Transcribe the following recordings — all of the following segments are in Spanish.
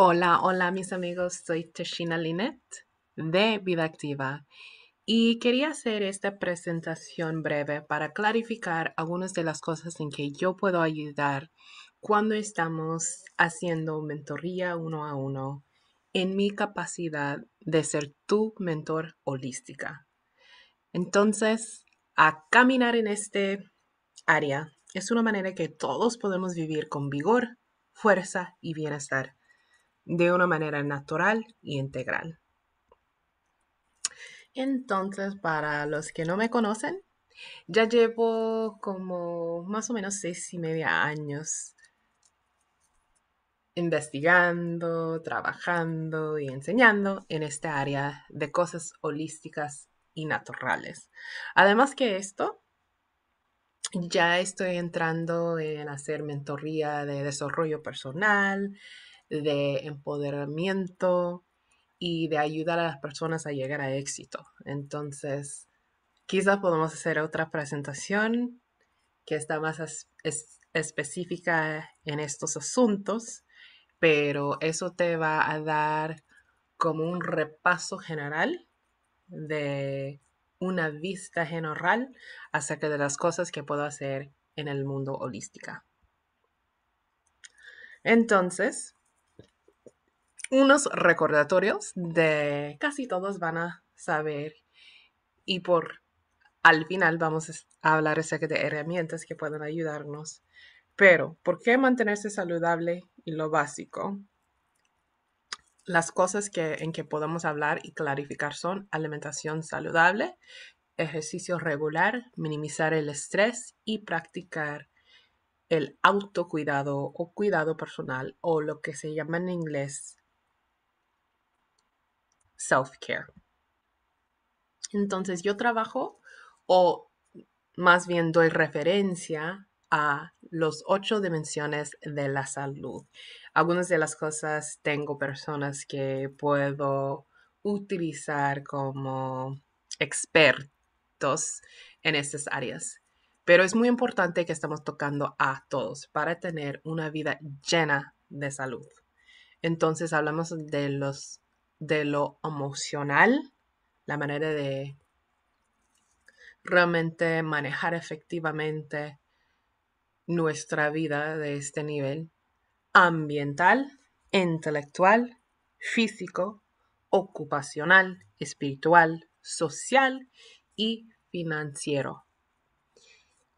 Hola, hola mis amigos, soy Tashina Linet de Vida Activa y quería hacer esta presentación breve para clarificar algunas de las cosas en que yo puedo ayudar cuando estamos haciendo mentoría uno a uno en mi capacidad de ser tu mentor holística. Entonces, a caminar en este área es una manera que todos podemos vivir con vigor, fuerza y bienestar de una manera natural y integral. Entonces, para los que no me conocen, ya llevo como más o menos seis y media años investigando, trabajando y enseñando en esta área de cosas holísticas y naturales. Además que esto, ya estoy entrando en hacer mentoría de desarrollo personal, de empoderamiento y de ayudar a las personas a llegar a éxito. Entonces, quizás podemos hacer otra presentación que está más específica en estos asuntos, pero eso te va a dar como un repaso general de una vista general acerca de las cosas que puedo hacer en el mundo holística. Entonces, unos recordatorios de casi todos van a saber y por al final vamos a hablar de herramientas que pueden ayudarnos. Pero, ¿por qué mantenerse saludable y lo básico? Las cosas que, en que podemos hablar y clarificar son alimentación saludable, ejercicio regular, minimizar el estrés y practicar el autocuidado o cuidado personal o lo que se llama en inglés self-care. Entonces yo trabajo o más bien doy referencia a los ocho dimensiones de la salud. Algunas de las cosas tengo personas que puedo utilizar como expertos en estas áreas. Pero es muy importante que estamos tocando a todos para tener una vida llena de salud. Entonces hablamos de los de lo emocional, la manera de realmente manejar efectivamente nuestra vida de este nivel ambiental, intelectual, físico, ocupacional, espiritual, social y financiero.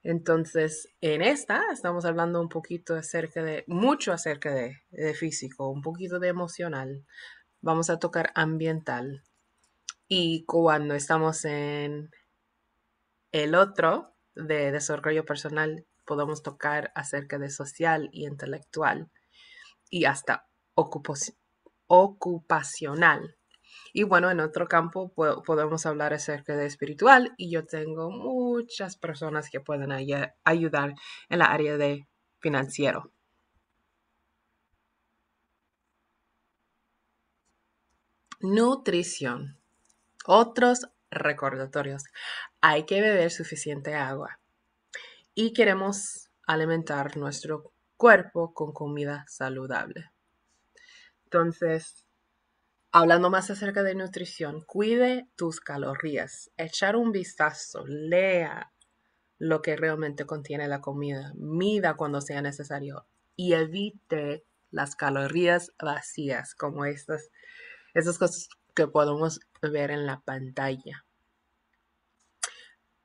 Entonces, en esta estamos hablando un poquito acerca de, mucho acerca de, de físico, un poquito de emocional, vamos a tocar ambiental. Y cuando estamos en el otro de desarrollo personal, podemos tocar acerca de social y intelectual y hasta ocupacional. Y bueno, en otro campo podemos hablar acerca de espiritual y yo tengo muchas personas que pueden ayudar en la área de financiero. Nutrición. Otros recordatorios. Hay que beber suficiente agua. Y queremos alimentar nuestro cuerpo con comida saludable. Entonces, hablando más acerca de nutrición, cuide tus calorías. Echar un vistazo, lea lo que realmente contiene la comida, mida cuando sea necesario y evite las calorías vacías, como estas esas cosas que podemos ver en la pantalla.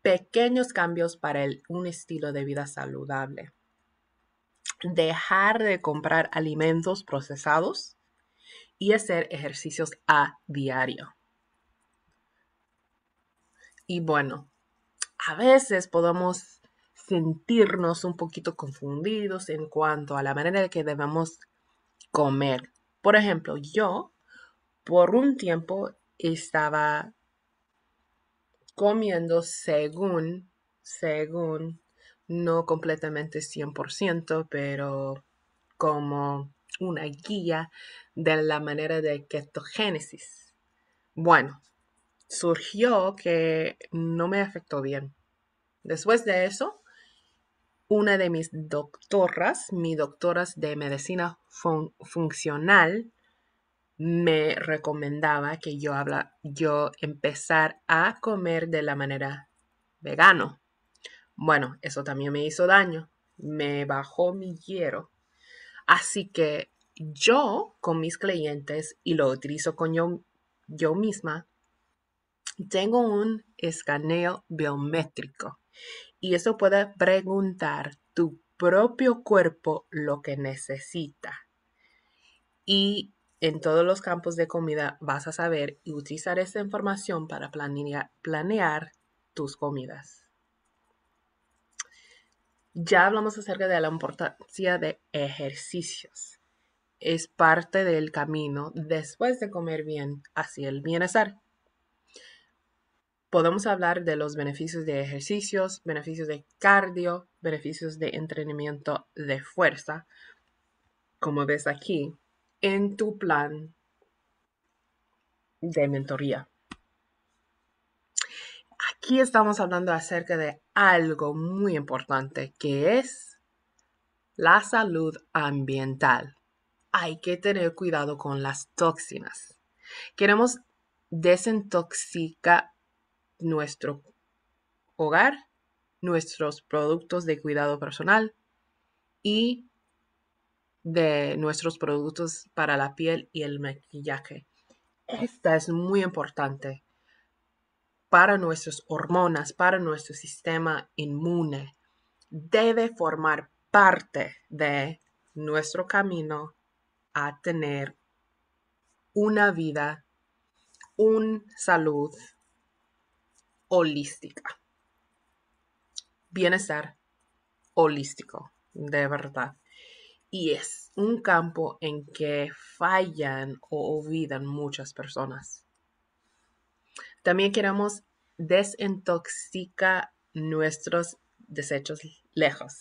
Pequeños cambios para un estilo de vida saludable. Dejar de comprar alimentos procesados y hacer ejercicios a diario. Y bueno, a veces podemos sentirnos un poquito confundidos en cuanto a la manera en que debemos comer. Por ejemplo, yo por un tiempo estaba comiendo según, según, no completamente 100%, pero como una guía de la manera de ketogénesis. Bueno, surgió que no me afectó bien. Después de eso, una de mis doctoras, mi doctora de medicina funcional, me recomendaba que yo, habla, yo empezar a comer de la manera vegano. Bueno, eso también me hizo daño, me bajó mi hierro. Así que yo con mis clientes y lo utilizo con yo, yo misma, tengo un escaneo biométrico y eso puede preguntar tu propio cuerpo lo que necesita. Y en todos los campos de comida vas a saber y utilizar esta información para planear, planear tus comidas. Ya hablamos acerca de la importancia de ejercicios. Es parte del camino después de comer bien hacia el bienestar. Podemos hablar de los beneficios de ejercicios, beneficios de cardio, beneficios de entrenamiento de fuerza. Como ves aquí, en tu plan de mentoría. Aquí estamos hablando acerca de algo muy importante que es la salud ambiental. Hay que tener cuidado con las toxinas. Queremos desintoxicar nuestro hogar, nuestros productos de cuidado personal y de nuestros productos para la piel y el maquillaje. Esta es muy importante para nuestras hormonas, para nuestro sistema inmune. Debe formar parte de nuestro camino a tener una vida, una salud holística. Bienestar holístico, de verdad y es un campo en que fallan o olvidan muchas personas. También queremos desintoxicar nuestros desechos lejos,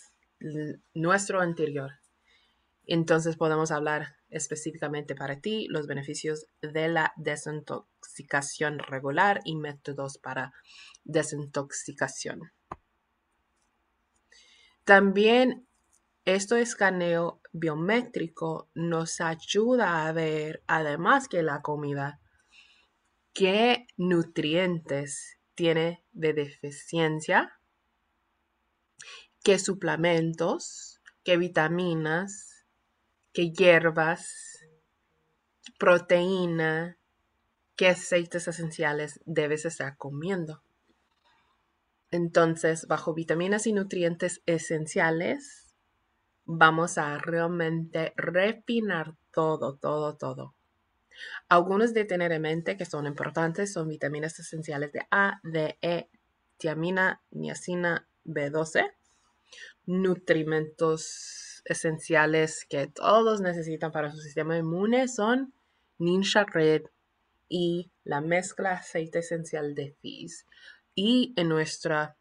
nuestro interior. Entonces podemos hablar específicamente para ti los beneficios de la desintoxicación regular y métodos para desintoxicación. También esto es escaneo biométrico nos ayuda a ver, además que la comida, qué nutrientes tiene de deficiencia, qué suplementos, qué vitaminas, qué hierbas, proteína, qué aceites esenciales debes estar comiendo. Entonces, bajo vitaminas y nutrientes esenciales, vamos a realmente refinar todo, todo, todo. Algunos de tener en mente que son importantes son vitaminas esenciales de A, D, E, tiamina, niacina, B12, nutrimentos esenciales que todos necesitan para su sistema inmune son Ninja Red y la mezcla aceite esencial de Fizz. Y en nuestra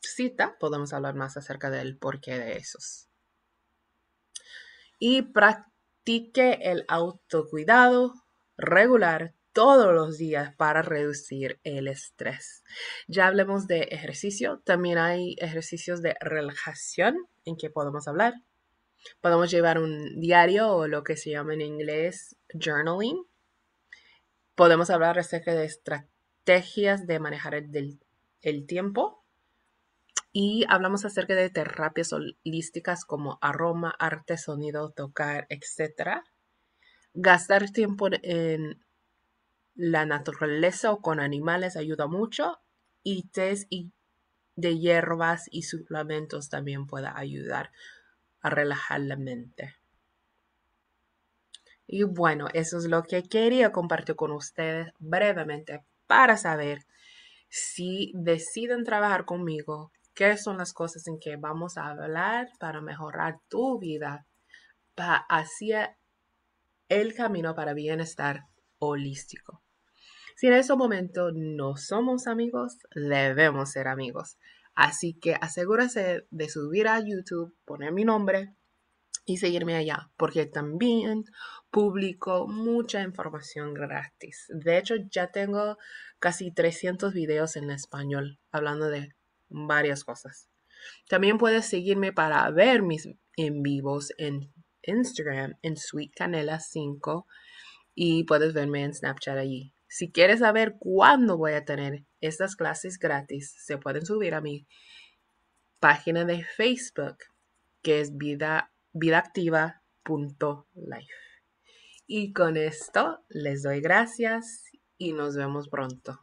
cita podemos hablar más acerca del porqué de esos y practique el autocuidado regular todos los días para reducir el estrés. Ya hablemos de ejercicio, también hay ejercicios de relajación en que podemos hablar. Podemos llevar un diario o lo que se llama en inglés journaling. Podemos hablar acerca de estrategias de manejar el, el tiempo y hablamos acerca de terapias holísticas como aroma, arte, sonido, tocar, etc. Gastar tiempo en la naturaleza o con animales ayuda mucho y test de hierbas y suplementos también puede ayudar a relajar la mente. Y bueno, eso es lo que quería compartir con ustedes brevemente para saber si deciden trabajar conmigo qué son las cosas en que vamos a hablar para mejorar tu vida hacia e, el camino para bienestar holístico. Si en ese momento no somos amigos, debemos ser amigos. Así que asegúrese de subir a YouTube, poner mi nombre y seguirme allá, porque también publico mucha información gratis. De hecho, ya tengo casi 300 videos en español hablando de varias cosas. También puedes seguirme para ver mis en vivos en Instagram, en Sweet Canela 5, y puedes verme en Snapchat allí. Si quieres saber cuándo voy a tener estas clases gratis, se pueden subir a mi página de Facebook, que es vidaactiva.life. Y con esto les doy gracias y nos vemos pronto.